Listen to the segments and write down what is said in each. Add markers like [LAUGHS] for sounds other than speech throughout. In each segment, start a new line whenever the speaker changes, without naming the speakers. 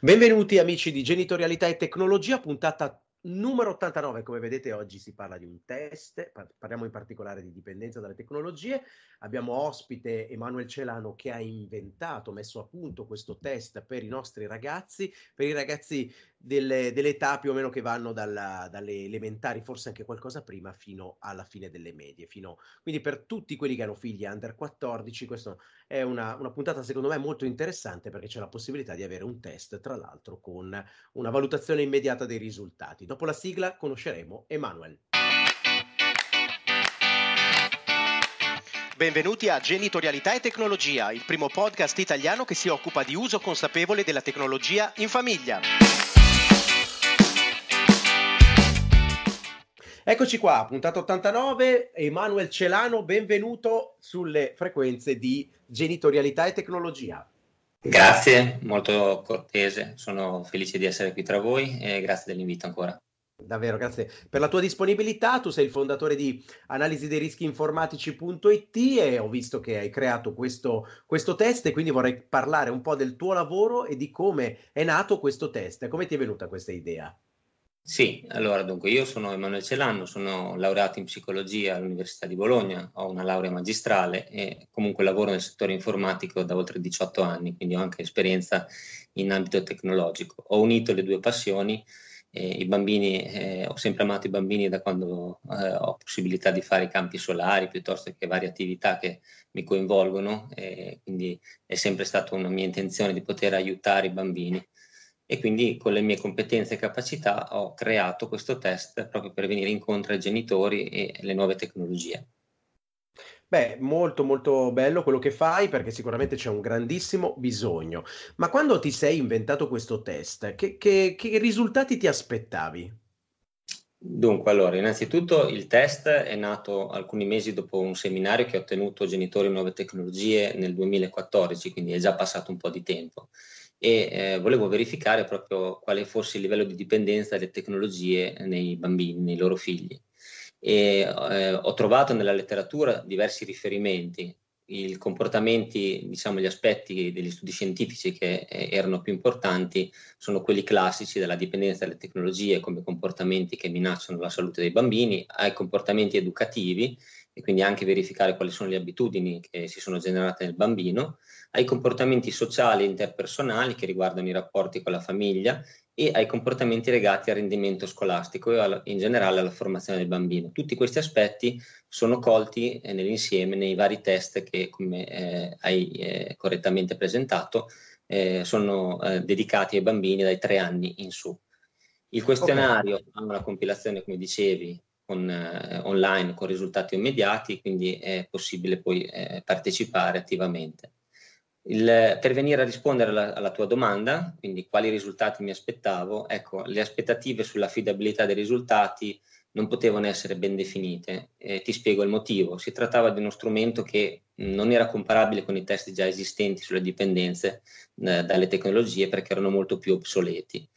Benvenuti amici di Genitorialità e Tecnologia, puntata numero 89. Come vedete oggi si parla di un test, parliamo in particolare di dipendenza dalle tecnologie. Abbiamo ospite Emanuele Celano che ha inventato, messo a punto questo test per i nostri ragazzi, per i ragazzi delle, delle, età più o meno che vanno dalla, dalle elementari, forse anche qualcosa prima, fino alla fine delle medie. Fino, quindi per tutti quelli che hanno figli under 14, questa è una, una, puntata secondo me molto interessante perché c'è la possibilità di avere un test, tra l'altro con una valutazione immediata dei risultati. Dopo la sigla conosceremo Emanuel. Benvenuti a Genitorialità e Tecnologia, il primo podcast italiano che si occupa di uso consapevole della tecnologia in famiglia. Eccoci qua, puntata 89, Emanuele Celano, benvenuto sulle frequenze di genitorialità e tecnologia.
Grazie, molto cortese, sono felice di essere qui tra voi e grazie dell'invito ancora.
Davvero, grazie per la tua disponibilità. Tu sei il fondatore di analisi dei rischi informatici.it e ho visto che hai creato questo, questo test e quindi vorrei parlare un po' del tuo lavoro e di come è nato questo test. Come ti è venuta questa idea?
Sì, allora dunque io sono Emanuele Celanno, sono laureato in psicologia all'Università di Bologna, ho una laurea magistrale e comunque lavoro nel settore informatico da oltre 18 anni, quindi ho anche esperienza in ambito tecnologico. Ho unito le due passioni, eh, bambini, eh, ho sempre amato i bambini da quando eh, ho possibilità di fare i campi solari piuttosto che varie attività che mi coinvolgono, quindi è sempre stata una mia intenzione di poter aiutare i bambini e quindi con le mie competenze e capacità ho creato questo test proprio per venire incontro ai genitori e alle nuove tecnologie.
Beh, molto molto bello quello che fai perché sicuramente c'è un grandissimo bisogno. Ma quando ti sei inventato questo test, che, che, che risultati ti aspettavi?
Dunque, allora, innanzitutto il test è nato alcuni mesi dopo un seminario che ho tenuto Genitori Nuove Tecnologie nel 2014, quindi è già passato un po' di tempo e eh, volevo verificare proprio quale fosse il livello di dipendenza delle tecnologie nei bambini, nei loro figli. E, eh, ho trovato nella letteratura diversi riferimenti, i comportamenti, diciamo gli aspetti degli studi scientifici che eh, erano più importanti sono quelli classici della dipendenza dalle tecnologie come comportamenti che minacciano la salute dei bambini, ai comportamenti educativi e quindi anche verificare quali sono le abitudini che si sono generate nel bambino, ai comportamenti sociali e interpersonali che riguardano i rapporti con la famiglia e ai comportamenti legati al rendimento scolastico e in generale alla formazione del bambino. Tutti questi aspetti sono colti eh, nell'insieme nei vari test che, come eh, hai eh, correttamente presentato, eh, sono eh, dedicati ai bambini dai tre anni in su. Il questionario okay. ha una compilazione, come dicevi, con, eh, online con risultati immediati, quindi è possibile poi eh, partecipare attivamente. Il, per venire a rispondere alla, alla, tua domanda, quindi quali risultati mi aspettavo, ecco, le aspettative sull'affidabilità dei risultati non potevano essere ben definite. Eh, ti spiego il motivo. Si trattava di uno strumento che non era comparabile con i test già esistenti sulle dipendenze eh, dalle tecnologie perché erano molto più obsoleti.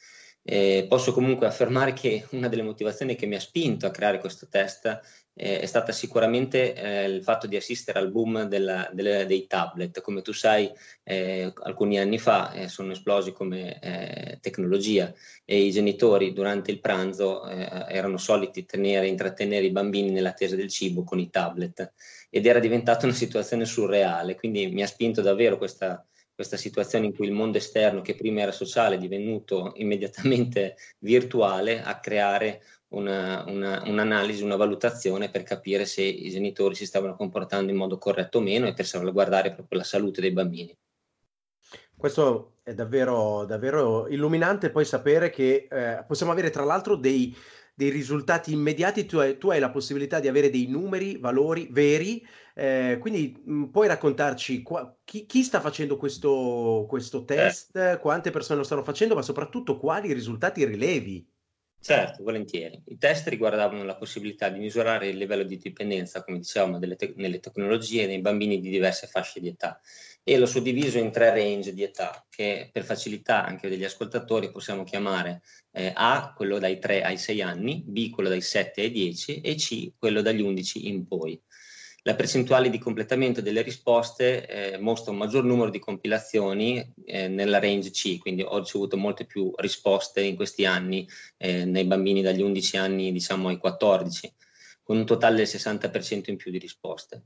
Eh, posso comunque affermare che una delle motivazioni che mi ha spinto a creare questo test eh, è stata sicuramente eh, il fatto di assistere al boom della, delle, dei tablet. Come tu sai, eh, alcuni anni fa eh, sono esplosi come eh, tecnologia e i genitori durante il pranzo erano soliti tenere, intrattenere i bambini nell'attesa del cibo con i tablet ed era diventata una situazione surreale, quindi mi ha spinto davvero questa questa situazione in cui il mondo esterno, che prima era sociale, è divenuto immediatamente [LAUGHS] virtuale, a creare una, una, un'analisi, una valutazione per capire se i genitori si stavano comportando in modo corretto o meno e per salvaguardare proprio la salute dei bambini.
Questo è davvero, davvero illuminante poi sapere che eh, possiamo avere tra l'altro dei, dei risultati immediati, tu hai, tu hai, la possibilità di avere dei numeri, valori veri, eh, quindi mh, mm, puoi raccontarci qua, chi, chi, sta facendo questo, questo eh. test, eh. quante persone lo stanno facendo, ma soprattutto quali risultati rilevi?
Certo, volentieri. I test riguardavano la possibilità di misurare il livello di dipendenza, come dicevamo, te- nelle tecnologie nei bambini di diverse fasce di età e l'ho suddiviso in tre range di età che per facilità anche degli ascoltatori possiamo chiamare eh, A, quello dai 3 ai 6 anni, B, quello dai 7 ai 10 e C, quello dagli 11 in poi. La percentuale di completamento delle risposte eh, mostra un maggior numero di compilazioni eh, nella range C, quindi ho ricevuto molte più risposte in questi anni eh, nei bambini dagli 11 anni diciamo, ai 14, con un totale del 60% in più di risposte.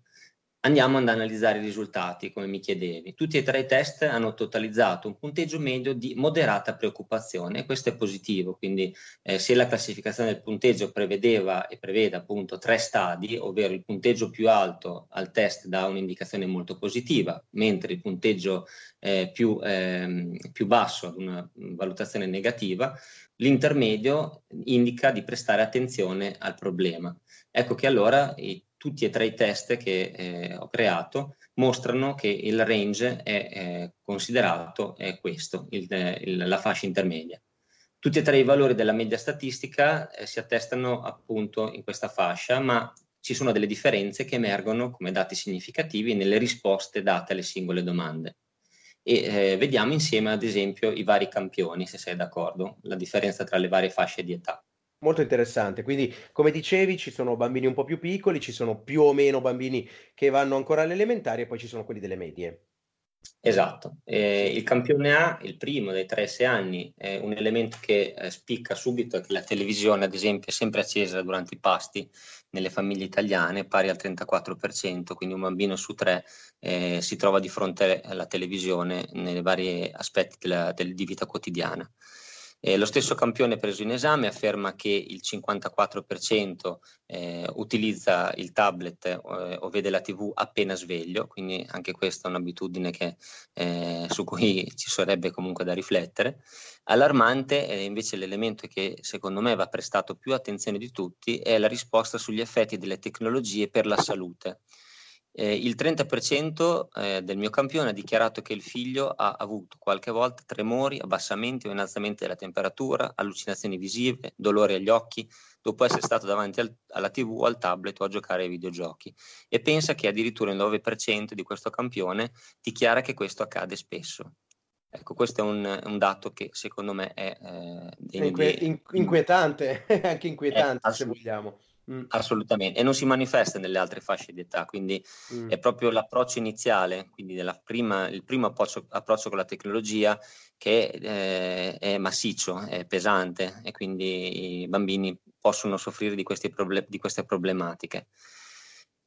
Andiamo ad analizzare i risultati, come mi chiedevi. Tutti e tre i test hanno totalizzato un punteggio medio di moderata preoccupazione e questo è positivo, quindi eh, se la classificazione del punteggio prevedeva e prevede appunto tre stadi, ovvero il punteggio più alto al test dà un'indicazione molto positiva, mentre il punteggio eh, più, eh, più basso ad una valutazione negativa, l'intermedio indica di prestare attenzione al problema. Ecco che allora i tutti e tre i test che eh, ho creato mostrano che il range è, è considerato è questo, il, il, la fascia intermedia. Tutti e tre i valori della media statistica eh, si attestano appunto in questa fascia, ma ci sono delle differenze che emergono come dati significativi nelle risposte date alle singole domande. E eh, vediamo insieme ad esempio i vari campioni, se sei d'accordo, la differenza tra le varie fasce di età.
Molto interessante, quindi come dicevi ci sono bambini un po' più piccoli, ci sono più o meno bambini che vanno ancora alle elementari e poi ci sono quelli delle medie.
Esatto, eh, il campione A, il primo dei 3-6 anni, è un elemento che eh, spicca subito è che la televisione ad esempio è sempre accesa durante i pasti nelle famiglie italiane, pari al 34%, quindi un bambino su tre eh, si trova di fronte alla televisione nei vari aspetti della, del, di vita quotidiana. Eh, lo stesso campione preso in esame afferma che il 54% eh, utilizza il tablet eh, o vede la tv appena sveglio, quindi anche questa è un'abitudine che, eh, su cui [LAUGHS] ci sarebbe comunque da riflettere. Allarmante è invece l'elemento che secondo me va prestato più attenzione di tutti è la risposta sugli effetti delle tecnologie per la salute. Eh, il 30% eh, del mio campione ha dichiarato che il figlio ha avuto qualche volta tremori, abbassamenti o innalzamenti della temperatura, allucinazioni visive, dolore agli occhi, dopo essere stato davanti al, alla tv o al tablet o a giocare ai videogiochi. E pensa che addirittura il 9% di questo campione dichiara che questo accade spesso. Ecco, questo è un, un, dato che secondo me è eh,
inquietante, [LAUGHS] anche inquietante eh, se vogliamo. Mm.
Assolutamente, e non si manifesta nelle altre fasce di età, quindi mm. è proprio l'approccio iniziale, quindi prima, il primo approccio, approccio, con la tecnologia che eh, è massiccio, è pesante e quindi i bambini possono soffrire di, proble- di queste problematiche.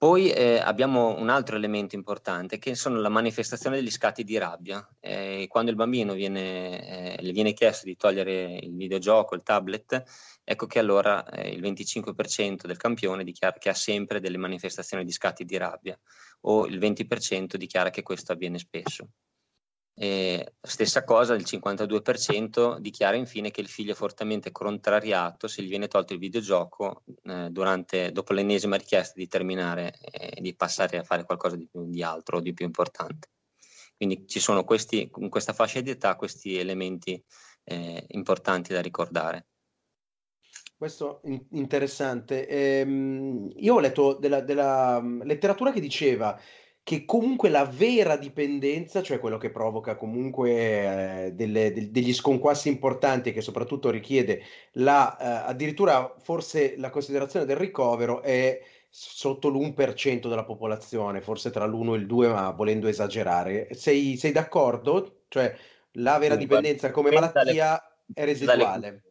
Poi eh, abbiamo un altro elemento importante che sono la manifestazione degli scatti di rabbia. Eh, quando il bambino viene, eh, le viene chiesto di togliere il videogioco, il tablet, ecco che allora eh, il 25% del campione dichiara che ha sempre delle manifestazioni di scatti di rabbia o il 20% dichiara che questo avviene spesso. Eh, stessa cosa, il 52% dichiara infine che il figlio è fortemente contrariato se gli viene tolto il videogioco eh, durante, dopo l'ennesima richiesta di terminare eh, di passare a fare qualcosa di, di altro o di più importante. Quindi ci sono questi, in questa fascia di età questi elementi eh, importanti da ricordare.
Questo è interessante. Ehm, io ho letto della, della letteratura che diceva che comunque la vera dipendenza, cioè quello che provoca comunque eh, delle, de- degli sconquassi importanti e che soprattutto richiede la, eh, addirittura forse la considerazione del ricovero, è sotto l'1% della popolazione, forse tra l'1 e il 2, ma volendo esagerare. Sei, sei d'accordo? Cioè la vera dipendenza come malattia è residuale.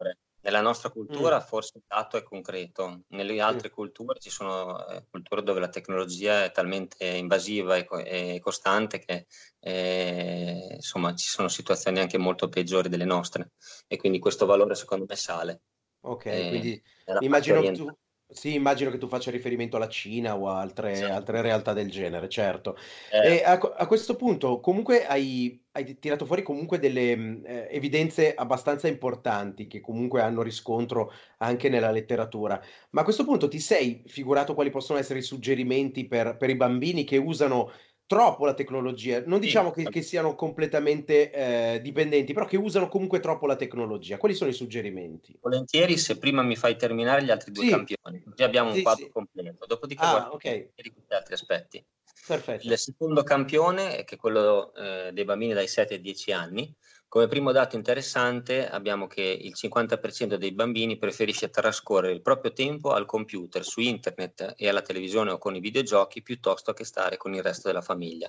Nella nostra cultura mm. forse il dato è concreto, nelle altre mm. culture ci sono eh, culture dove la tecnologia è talmente invasiva e, co- e costante che eh, insomma ci sono situazioni anche molto peggiori delle nostre e quindi questo valore secondo me sale.
Ok, eh, quindi
immagino che tu,
sì, immagino che tu faccia riferimento alla Cina o a altre, Certo. altre realtà del genere, certo. Eh. E a, a questo punto, comunque, hai, hai tirato fuori comunque delle eh, evidenze abbastanza importanti che comunque hanno riscontro anche nella letteratura. Ma a questo punto ti sei figurato quali possono essere i suggerimenti per, per i bambini che usano troppo la tecnologia. Non diciamo che, che siano completamente eh, dipendenti, però che usano comunque troppo la tecnologia. Quali sono i suggerimenti?
Volentieri, se prima mi fai terminare gli altri due sì. campioni,
così abbiamo sì, un quadro sì.
completo. Dopodiché ah, okay. gli altri aspetti. Perfetto. Il secondo campione, che è quello eh, dei bambini dai 7 ai 10 anni, come primo dato interessante abbiamo che il 50% dei bambini preferisce trascorrere il proprio tempo al computer, su internet e alla televisione o con i videogiochi piuttosto che stare con il resto della famiglia.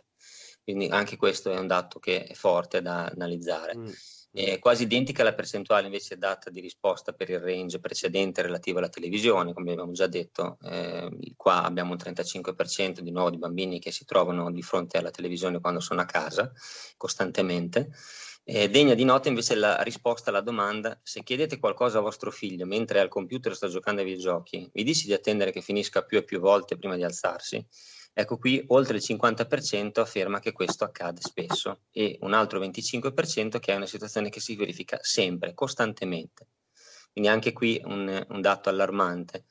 Quindi anche questo è un dato che è forte da analizzare. Mm. È quasi identica alla percentuale invece data di risposta per il range precedente relativo alla televisione, come abbiamo già detto, eh, qua abbiamo un 35% di nuovo di bambini che si trovano di fronte alla televisione quando sono a casa costantemente eh, degna di nota invece la risposta alla domanda se chiedete qualcosa a vostro figlio mentre al computer sta giocando ai videogiochi, vi dici di attendere che finisca più e più volte prima di alzarsi? Ecco qui oltre il 50% afferma che questo accade spesso e un altro 25% che è una situazione che si verifica sempre, costantemente. Quindi anche qui un, un dato allarmante.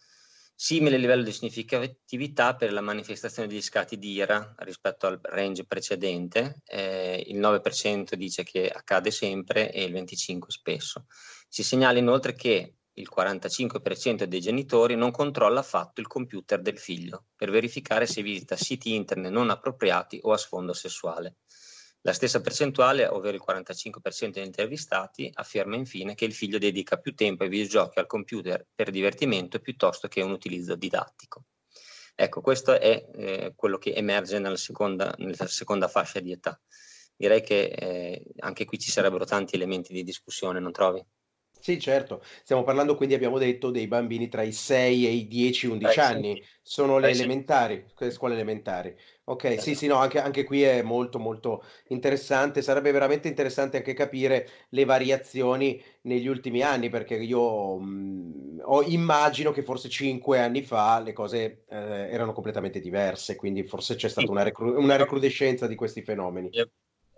Simile livello di significatività per la manifestazione degli scatti di ira rispetto al range precedente, eh, il 9% dice che accade sempre e il 25% spesso. Si segnala inoltre che il 45% dei genitori non controlla affatto il computer del figlio per verificare se visita siti internet non appropriati o a sfondo sessuale. La stessa percentuale, ovvero il 45% degli intervistati, afferma infine che il figlio dedica più tempo ai videogiochi e al computer per divertimento piuttosto che un utilizzo didattico. Ecco, questo è eh, quello che emerge nella seconda, nella seconda, fascia di età. Direi che eh, anche qui ci sarebbero tanti elementi di discussione, non trovi?
Sì, certo. Stiamo parlando quindi, abbiamo detto, dei bambini tra i 6 e i 10-11 anni. Sono le elementari, scuole elementari. Ok, eh. sì, sì, no, esatto. anche, anche, qui è molto, molto interessante. Sarebbe veramente interessante anche capire le variazioni negli ultimi anni, perché io mh, mhmm, ho, immagino che forse cinque anni fa le cose eh, erano completamente diverse, quindi forse c'è stata una, recru- una recrudescenza di questi fenomeni. Yep.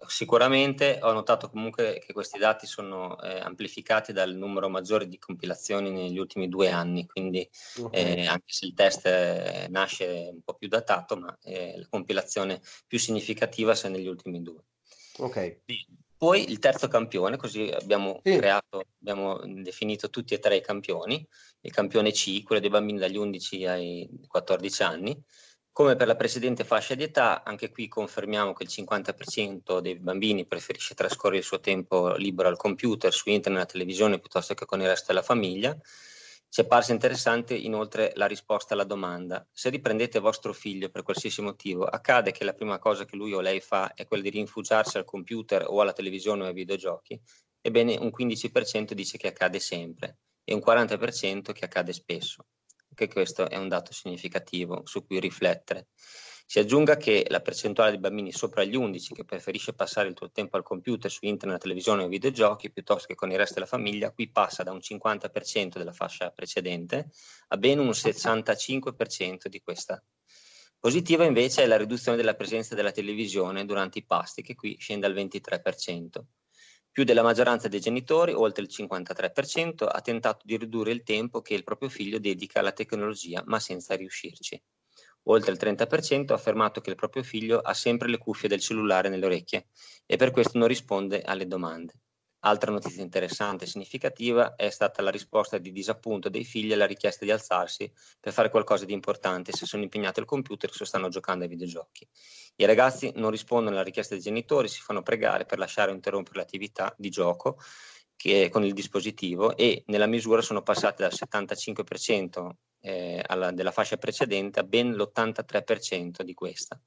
Sicuramente ho notato comunque che questi dati
sono eh, amplificati dal numero maggiore di compilazioni negli ultimi due anni, quindi eh, anche se il test eh, nasce un po' più datato, ma eh, la compilazione più significativa sia negli ultimi due. Okay. Poi il terzo campione, così abbiamo sì. creato, abbiamo definito tutti e tre i campioni, il campione C, quello dei bambini dagli 11 ai 14 anni, come per la precedente fascia di età, anche qui confermiamo che il 50% dei bambini preferisce trascorrere il suo tempo libero al computer, su internet, alla televisione piuttosto che con il resto della famiglia. Ci è parsa interessante inoltre la risposta alla domanda. Se riprendete vostro figlio per qualsiasi motivo, accade che la prima cosa che lui o lei fa è quella di rinfugiarsi al computer o alla televisione o ai videogiochi? Ebbene, un 15% dice che accade sempre e un 40% che accade spesso anche questo è un dato significativo su cui riflettere. Si aggiunga che la percentuale di bambini sopra gli 11 che preferisce passare il tuo tempo al computer, su internet, televisione o videogiochi piuttosto che con il resto della famiglia, qui passa da un 50% della fascia precedente a ben un 65% di questa. Positiva invece è la riduzione della presenza della televisione durante i pasti, che qui scende al 23%. Più della maggioranza dei genitori, oltre il 53%, ha tentato di ridurre il tempo che il proprio figlio dedica alla tecnologia, ma senza riuscirci. Oltre il 30% ha affermato che il proprio figlio ha sempre le cuffie del cellulare nelle orecchie e per questo non risponde alle domande. Altra notizia interessante e significativa è stata la risposta di disappunto dei figli alla richiesta di alzarsi per fare qualcosa di importante se sono impegnati al computer o stanno giocando ai videogiochi. I ragazzi non rispondono alla richiesta dei genitori, si fanno pregare per lasciare o interrompere l'attività di gioco che, con il dispositivo e nella misura sono passati dal 75% eh, alla, della fascia precedente a ben l'83% di questa.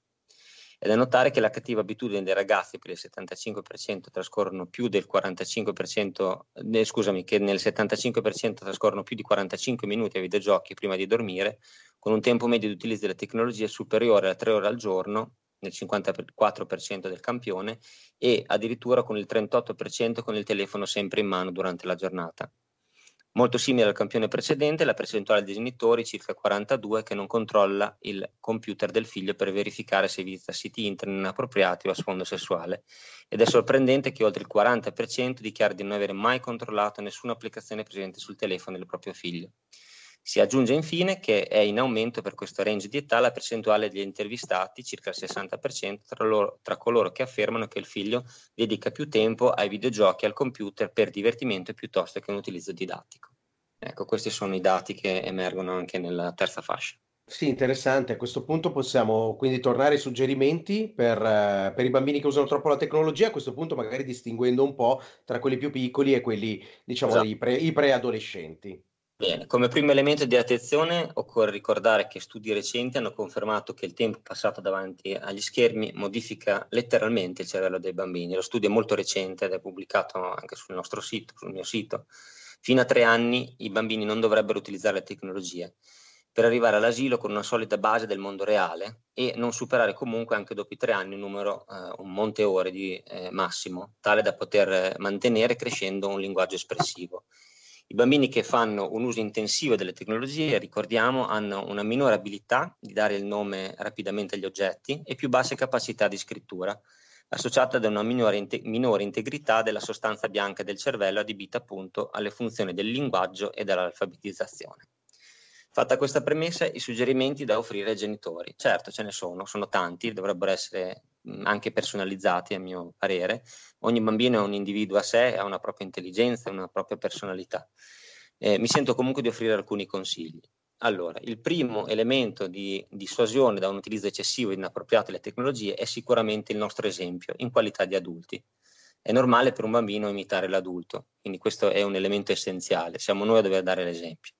È da notare che la cattiva abitudine dei ragazzi per il 75% trascorrono più del 45%, eh, scusami, che nel 75% trascorrono più di 45 minuti ai videogiochi prima di dormire, con un tempo medio di utilizzo della tecnologia superiore a 3 ore al giorno nel 54% del campione e addirittura con il 38% con il telefono sempre in mano durante la giornata. Molto simile al campione precedente, la percentuale dei genitori, circa 42, che non controlla il computer del figlio per verificare se visita siti internet inappropriati o a sfondo sessuale. Ed è sorprendente che oltre il 40% dichiara di non aver mai controllato nessuna applicazione presente sul telefono del proprio figlio. Si aggiunge infine che è in aumento per questo range di età la percentuale degli intervistati, circa il 60%, tra, loro, tra coloro che affermano che il figlio dedica più tempo ai videogiochi e al computer per divertimento piuttosto che un utilizzo didattico. Ecco, questi sono i dati che emergono anche
nella terza fascia. Sì, interessante. A questo punto possiamo quindi tornare ai suggerimenti per, eh, per, i bambini che usano troppo la tecnologia, a questo punto magari distinguendo un po' tra quelli più piccoli e quelli, diciamo, esatto. i, pre, i preadolescenti. Bene, come primo elemento di attenzione
occorre ricordare che studi recenti hanno confermato che il tempo passato davanti agli schermi modifica letteralmente il cervello dei bambini. Lo studio è molto recente ed è pubblicato anche sul nostro sito, sul mio sito. Fino a tre anni i bambini non dovrebbero utilizzare le tecnologie per arrivare all'asilo con una solida base del mondo reale e non superare comunque anche dopo i tre anni un numero, eh, un monte ore di eh, massimo, tale da poter eh, mantenere crescendo un linguaggio espressivo. I bambini che fanno un uso intensivo delle tecnologie, ricordiamo, hanno una minore abilità di dare il nome rapidamente agli oggetti e più basse capacità di scrittura, associata ad una minore, inte- minore integrità della sostanza bianca del cervello adibita appunto alle funzioni del linguaggio e dell'alfabetizzazione. Fatta questa premessa, i suggerimenti da offrire ai genitori. Certo, ce ne sono, sono tanti, dovrebbero essere anche personalizzati a mio parere. Ogni bambino è un individuo a sé, ha una propria intelligenza, una propria personalità. Eh, mi sento comunque di offrire alcuni consigli. Allora, il primo elemento di dissuasione da un utilizzo eccessivo e inappropriato delle tecnologie è sicuramente il nostro esempio in qualità di adulti. È normale per un bambino imitare l'adulto, quindi questo è un elemento essenziale, siamo noi a dover dare l'esempio.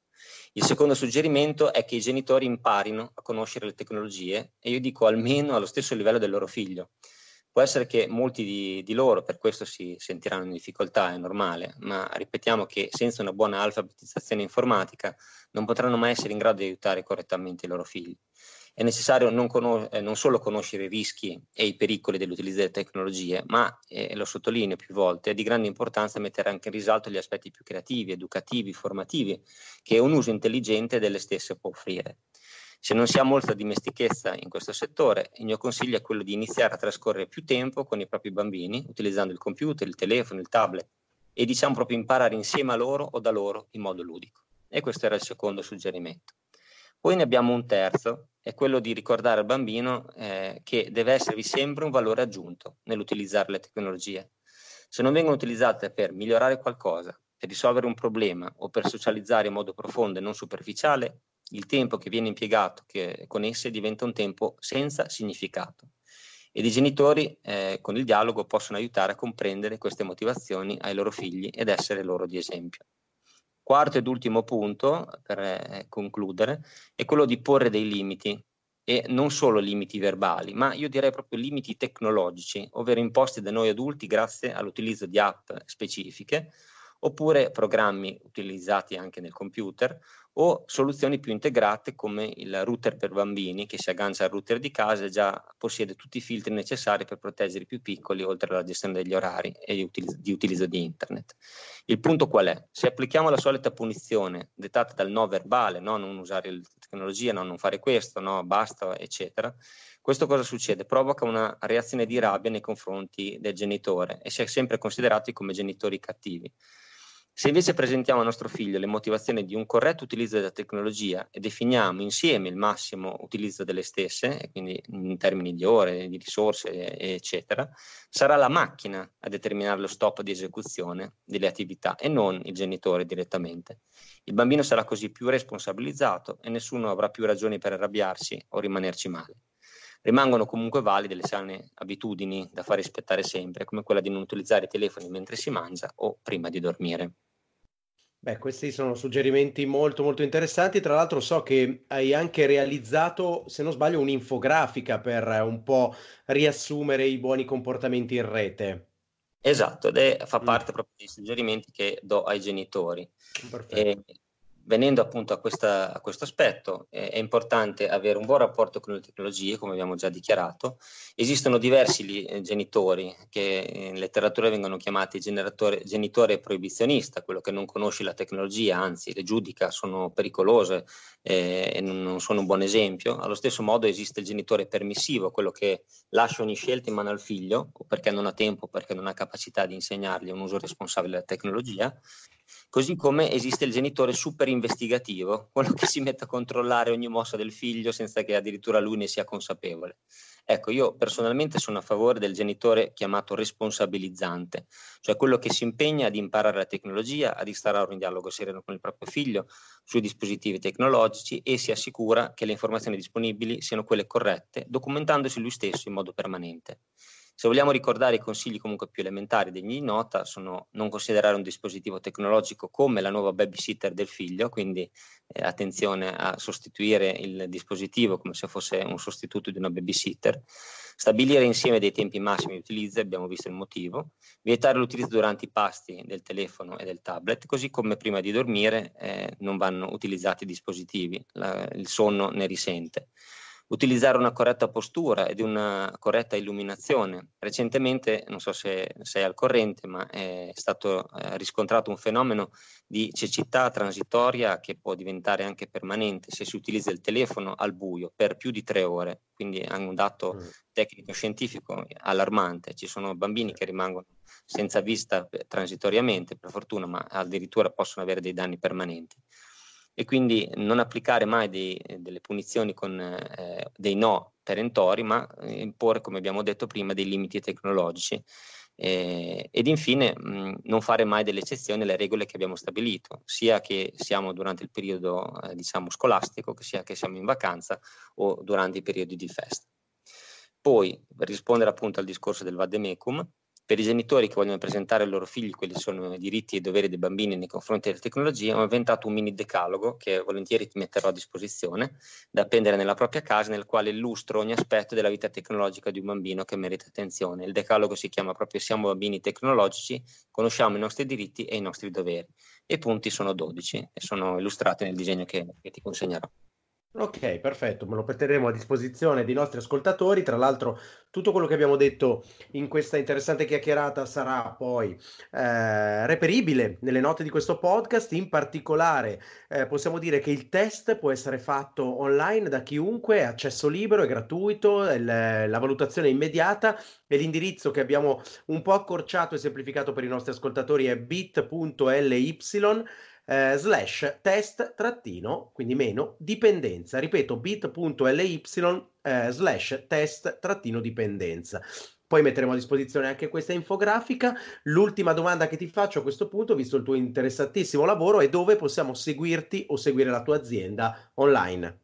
Il secondo suggerimento è che i genitori imparino a conoscere le tecnologie e io dico almeno allo stesso livello del loro figlio. Può essere che molti di, di loro per questo si sentiranno in difficoltà, è normale, ma ripetiamo che senza una buona alfabetizzazione informatica non potranno mai essere in grado di aiutare correttamente i loro figli è necessario non, conos- eh, non solo conoscere i rischi e i pericoli dell'utilizzo delle tecnologie, ma, eh, lo sottolineo più volte, è di grande importanza mettere anche in risalto gli aspetti più creativi, educativi, formativi, che un uso intelligente delle stesse può offrire. Se non si ha molta dimestichezza in questo settore, il mio consiglio è quello di iniziare a trascorrere più tempo con i propri bambini, utilizzando il computer, il telefono, il tablet, e diciamo proprio imparare insieme a loro o da loro in modo ludico. E questo era il secondo suggerimento. Poi ne abbiamo un terzo, è quello di ricordare al bambino eh, che deve esservi sempre un valore aggiunto nell'utilizzare le tecnologie. Se non vengono utilizzate per migliorare qualcosa, per risolvere un problema o per socializzare in modo profondo e non superficiale, il tempo che viene impiegato che, con esse diventa un tempo senza significato. Ed i genitori eh, con il dialogo possono aiutare a comprendere queste motivazioni ai loro figli ed essere loro di esempio. Quarto ed ultimo punto, per eh, concludere, è quello di porre dei limiti, e non solo limiti verbali, ma io direi proprio limiti tecnologici, ovvero imposti da noi adulti grazie all'utilizzo di app specifiche oppure programmi utilizzati anche nel computer o soluzioni più integrate come il router per bambini che si aggancia al router di casa e già possiede tutti i filtri necessari per proteggere i più piccoli oltre alla gestione degli orari e di, utilizzo di, utilizzo di internet. Il punto qual è? Se applichiamo la solita punizione dettata dal no verbale, no non usare la tecnologia, no non fare questo, no basta eccetera, questo cosa succede? Provoca una reazione di rabbia nei confronti del genitore e si è sempre considerati come genitori cattivi. Se invece presentiamo a nostro figlio le motivazioni di un corretto utilizzo della tecnologia e definiamo insieme il massimo utilizzo delle stesse, quindi in termini di ore, di risorse, eccetera, sarà la macchina a determinare lo stop di esecuzione delle attività e non il genitore direttamente. Il bambino sarà così più responsabilizzato e nessuno avrà più ragioni per arrabbiarsi o rimanerci male rimangono comunque valide le sane abitudini da far rispettare sempre, come quella di non utilizzare i telefoni mentre si mangia o prima di dormire.
Beh, questi sono suggerimenti molto molto interessanti. Tra l'altro so che hai anche realizzato, se non sbaglio, un'infografica per eh, un po' riassumere i buoni comportamenti in rete. Esatto, ed
è, fa mm. parte proprio dei suggerimenti che do ai genitori. Perfetto. E, Venendo appunto a, questa, a questo aspetto, eh, è importante avere un buon rapporto con le tecnologie, come abbiamo già dichiarato. Esistono diversi eh, genitori che eh, in letteratura vengono chiamati genitore proibizionista, quello che non conosce la tecnologia, anzi le giudica, sono pericolose eh, e non sono un buon esempio. Allo stesso modo esiste il genitore permissivo, quello che lascia ogni scelta in mano al figlio, perché non ha tempo, perché non ha capacità di insegnargli un uso responsabile della tecnologia Così come esiste il genitore super investigativo, [LAUGHS] quello che si mette a controllare ogni mossa del figlio senza che addirittura lui ne sia consapevole. Ecco, io personalmente sono a favore del genitore chiamato responsabilizzante, cioè quello che si impegna ad imparare la tecnologia, ad instaurare un dialogo sereno con il proprio figlio sui dispositivi tecnologici e si assicura che le informazioni disponibili siano quelle corrette, documentandosi lui stesso in modo permanente. Se vogliamo ricordare i consigli comunque più elementari degni di nota sono non considerare un dispositivo tecnologico come la nuova babysitter del figlio, quindi eh, attenzione a sostituire il dispositivo come se fosse un sostituto di una babysitter, stabilire insieme dei tempi massimi di utilizzo, abbiamo visto il motivo, vietare l'utilizzo durante i pasti del telefono e del tablet, così come prima di dormire eh, non vanno utilizzati i dispositivi, la, il sonno ne risente utilizzare una corretta postura ed una corretta illuminazione. Recentemente, non so se sei al corrente, ma è stato eh, riscontrato un fenomeno di cecità transitoria che può diventare anche permanente se si utilizza il telefono al buio per più di tre ore. Quindi è un dato mm. tecnico-scientifico allarmante. Ci sono bambini che rimangono senza vista eh, transitoriamente, per fortuna, ma addirittura possono avere dei danni permanenti e quindi non applicare mai dei, delle punizioni con eh, dei no perentori, ma eh, imporre, come abbiamo detto prima, dei limiti tecnologici. Eh, ed infine mh, mm, non fare mai delle eccezioni alle regole che abbiamo stabilito, sia che siamo durante il periodo eh, diciamo scolastico, che sia che siamo in vacanza o durante i periodi di festa. Poi, per rispondere appunto al discorso del Vademecum, per i genitori che vogliono presentare ai loro figli quelli che sono i diritti e i doveri dei bambini nei confronti della tecnologia, ho inventato un mini decalogo che volentieri ti metterò a disposizione da appendere nella propria casa, nel quale illustro ogni aspetto della vita tecnologica di un bambino che merita attenzione. Il decalogo si chiama proprio Siamo bambini tecnologici, conosciamo i nostri diritti e i nostri doveri. I punti sono 12 e sono illustrati nel disegno che, che ti consegnerò.
Ok, perfetto, me lo metteremo a disposizione dei nostri ascoltatori. Tra l'altro, tutto quello che abbiamo detto in questa interessante chiacchierata sarà poi eh, reperibile nelle note di questo podcast. In particolare, eh, possiamo dire che il test può essere fatto online da chiunque, è accesso libero, è gratuito, è la valutazione è immediata e l'indirizzo che abbiamo un po' accorciato e semplificato per i nostri ascoltatori è bit.ly eh, slash test trattino, quindi meno, dipendenza. Ripeto, bit.ly eh, slash test trattino dipendenza. Poi metteremo a disposizione anche questa infografica. L'ultima domanda che ti faccio a questo punto, visto il tuo interessantissimo lavoro, è dove possiamo seguirti o seguire la tua azienda online?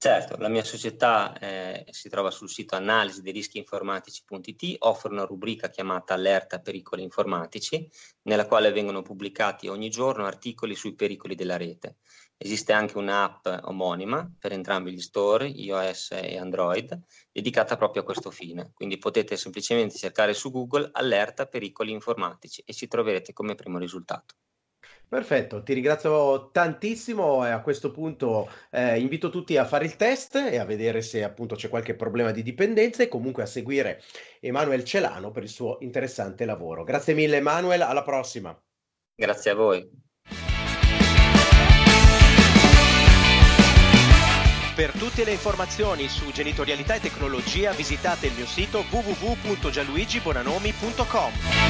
Certo, la mia società eh, si trova sul sito analisi dei rischi informatici.it, offre una rubrica chiamata Allerta pericoli informatici, nella quale vengono pubblicati ogni giorno articoli sui pericoli della rete. Esiste anche un'app omonima per entrambi gli store, iOS e Android, dedicata proprio a questo fine. Quindi potete semplicemente cercare su Google Allerta pericoli informatici e ci troverete come primo risultato.
Perfetto, ti ringrazio tantissimo e a questo punto eh, invito tutti a fare il test e a vedere se appunto c'è qualche problema di dipendenza e comunque a seguire Emanuele Celano per il suo interessante lavoro. Grazie mille Emanuele, alla prossima.
Grazie a voi.
Per tutte le informazioni su genitorialità e tecnologia visitate il mio sito www.gianluigibonanomi.com.